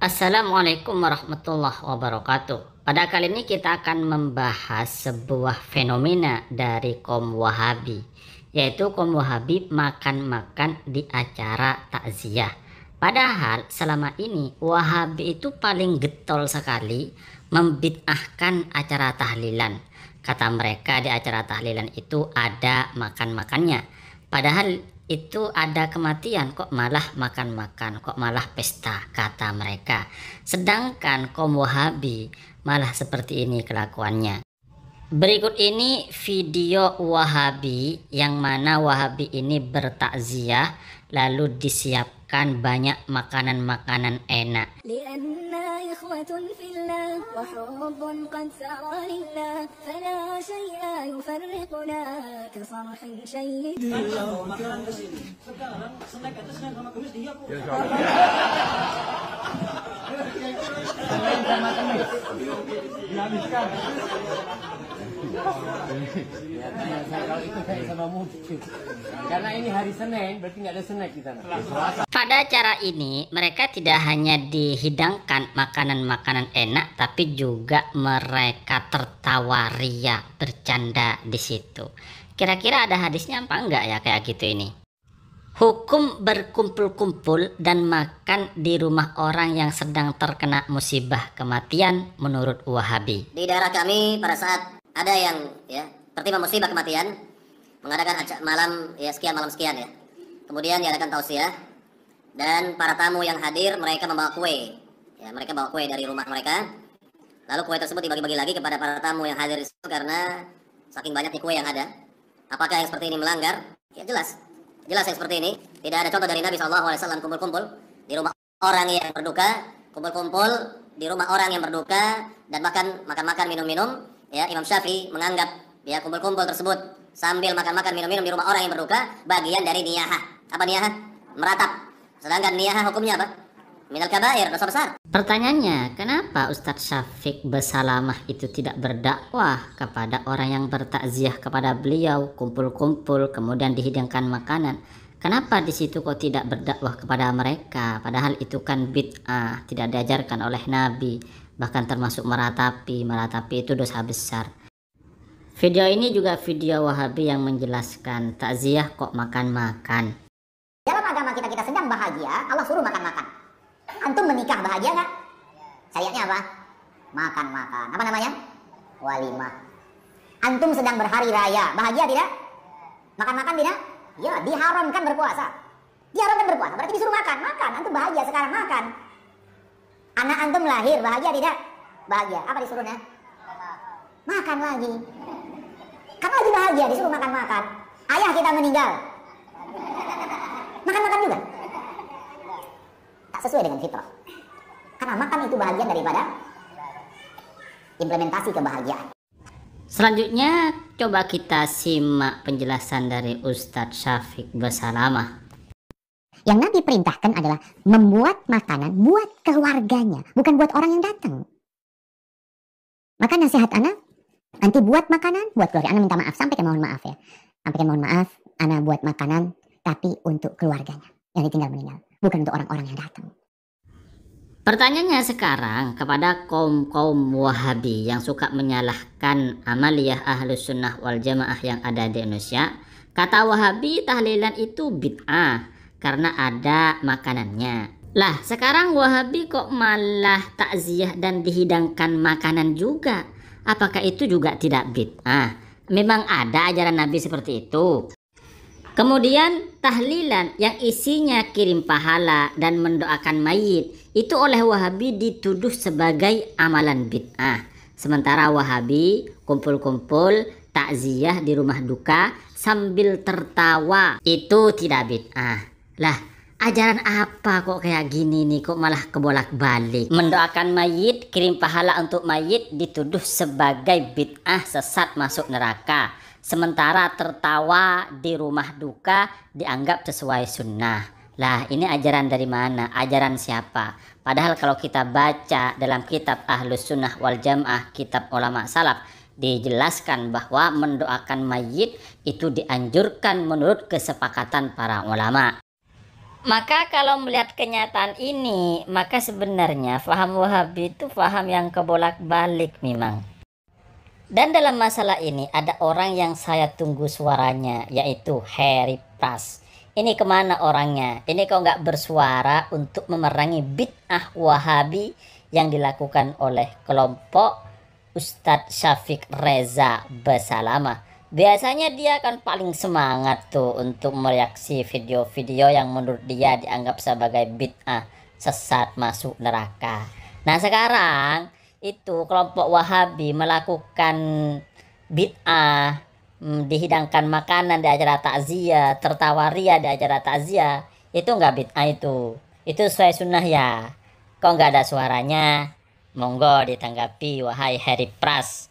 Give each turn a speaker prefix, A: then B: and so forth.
A: Assalamualaikum warahmatullahi wabarakatuh. Pada kali ini kita akan membahas sebuah fenomena dari kaum Wahabi, yaitu kaum Wahabi makan-makan di acara takziah. Padahal selama ini Wahabi itu paling getol sekali membid'ahkan acara tahlilan. Kata mereka di acara tahlilan itu ada makan-makannya. Padahal itu ada kematian kok malah makan-makan kok malah pesta kata mereka sedangkan kaum wahabi malah seperti ini kelakuannya berikut ini video wahabi yang mana wahabi ini bertakziah lalu disiapkan makan banyak makanan-makanan enak.
B: Karena ini hari Senin, berarti nggak ada snack di sana.
A: Pada acara ini, mereka tidak hanya dihidangkan makanan-makanan enak, tapi juga mereka tertawa ria, ya, bercanda di situ. Kira-kira ada hadisnya apa enggak ya kayak gitu ini? Hukum berkumpul-kumpul dan makan di rumah orang yang sedang terkena musibah kematian menurut Wahabi. Di daerah kami pada saat ada yang ya tertimpa musibah kematian mengadakan malam ya sekian malam sekian ya. Kemudian diadakan tausiah dan para tamu yang hadir mereka membawa kue. Ya, mereka bawa kue dari rumah mereka. Lalu kue tersebut dibagi-bagi lagi kepada para tamu yang hadir itu karena saking banyaknya kue yang ada. Apakah yang seperti ini melanggar? Ya jelas. Jelas yang seperti ini. Tidak ada contoh dari Nabi SAW kumpul-kumpul di rumah orang yang berduka, kumpul-kumpul di rumah orang yang berduka dan bahkan makan-makan minum-minum ya Imam Syafi'i menganggap ya kumpul-kumpul tersebut sambil makan-makan minum-minum di rumah orang yang berduka bagian dari niyaha. Apa niyaha? Meratap. Sedangkan niyaha hukumnya apa? Minal kabair, dosa besar. Pertanyaannya, kenapa Ustadz Syafiq Besalamah itu tidak berdakwah kepada orang yang bertakziah kepada beliau, kumpul-kumpul, kemudian dihidangkan makanan? Kenapa di situ kau tidak berdakwah kepada mereka? Padahal itu kan bid'ah, tidak diajarkan oleh Nabi, bahkan termasuk meratapi. Meratapi itu dosa besar. Video ini juga video Wahabi yang menjelaskan takziah kok makan-makan.
B: Dalam agama kita kita sedang bahagia, Allah suruh makan-makan. Antum menikah bahagia nggak? Sayangnya apa? Makan-makan. Apa namanya? Walimah. Antum sedang berhari raya, bahagia tidak? Makan-makan tidak? Ya, diharamkan berpuasa. Diharamkan berpuasa, berarti disuruh makan. Makan, antum bahagia sekarang makan. Anak antum lahir, bahagia tidak? Bahagia. Apa disuruhnya? Makan lagi. Kan lagi bahagia, disuruh makan-makan. Ayah kita meninggal. Makan-makan juga. Tak sesuai dengan fitrah. Karena makan itu bahagian daripada implementasi kebahagiaan.
A: Selanjutnya coba kita simak penjelasan dari Ustadz Syafiq Basalamah.
B: Yang Nabi perintahkan adalah membuat makanan buat keluarganya, bukan buat orang yang datang. Maka nasihat anak, nanti buat makanan buat keluarga. Anak minta maaf, sampai ke mohon maaf ya. sampai Sampaikan mohon maaf, anak buat makanan tapi untuk keluarganya yang ditinggal meninggal, bukan untuk orang-orang yang datang.
A: Pertanyaannya sekarang kepada kaum-kaum wahabi yang suka menyalahkan amaliyah ahlus sunnah wal jamaah yang ada di Indonesia. Kata wahabi tahlilan itu bid'ah karena ada makanannya. Lah sekarang wahabi kok malah takziah dan dihidangkan makanan juga. Apakah itu juga tidak bid'ah? Memang ada ajaran Nabi seperti itu. Kemudian tahlilan yang isinya kirim pahala dan mendoakan mayit itu oleh Wahabi dituduh sebagai amalan bid'ah. Sementara Wahabi kumpul-kumpul takziah di rumah duka sambil tertawa itu tidak bid'ah. Lah, Ajaran apa kok kayak gini nih kok malah kebolak-balik? Hmm. Mendoakan mayit, kirim pahala untuk mayit dituduh sebagai bid'ah sesat masuk neraka. Sementara tertawa di rumah duka dianggap sesuai sunnah. Lah ini ajaran dari mana? Ajaran siapa? Padahal kalau kita baca dalam kitab Ahlus Sunnah wal Jamaah, kitab ulama salaf, dijelaskan bahwa mendoakan mayit itu dianjurkan menurut kesepakatan para ulama. Maka kalau melihat kenyataan ini, maka sebenarnya faham Wahabi itu faham yang kebolak-balik memang. Dan dalam masalah ini ada orang yang saya tunggu suaranya, yaitu Harry Pras. Ini kemana orangnya? Ini kok nggak bersuara untuk memerangi bid'ah Wahabi yang dilakukan oleh kelompok Ustadz Syafiq Reza Basalamah biasanya dia akan paling semangat tuh untuk mereaksi video-video yang menurut dia dianggap sebagai bid'ah sesat masuk neraka. Nah sekarang itu kelompok Wahabi melakukan bid'ah mm, dihidangkan makanan di acara takziah, tertawa ria di acara takziah itu nggak bid'ah itu. Itu sesuai sunnah ya. Kok nggak ada suaranya? Monggo ditanggapi wahai Harry Pras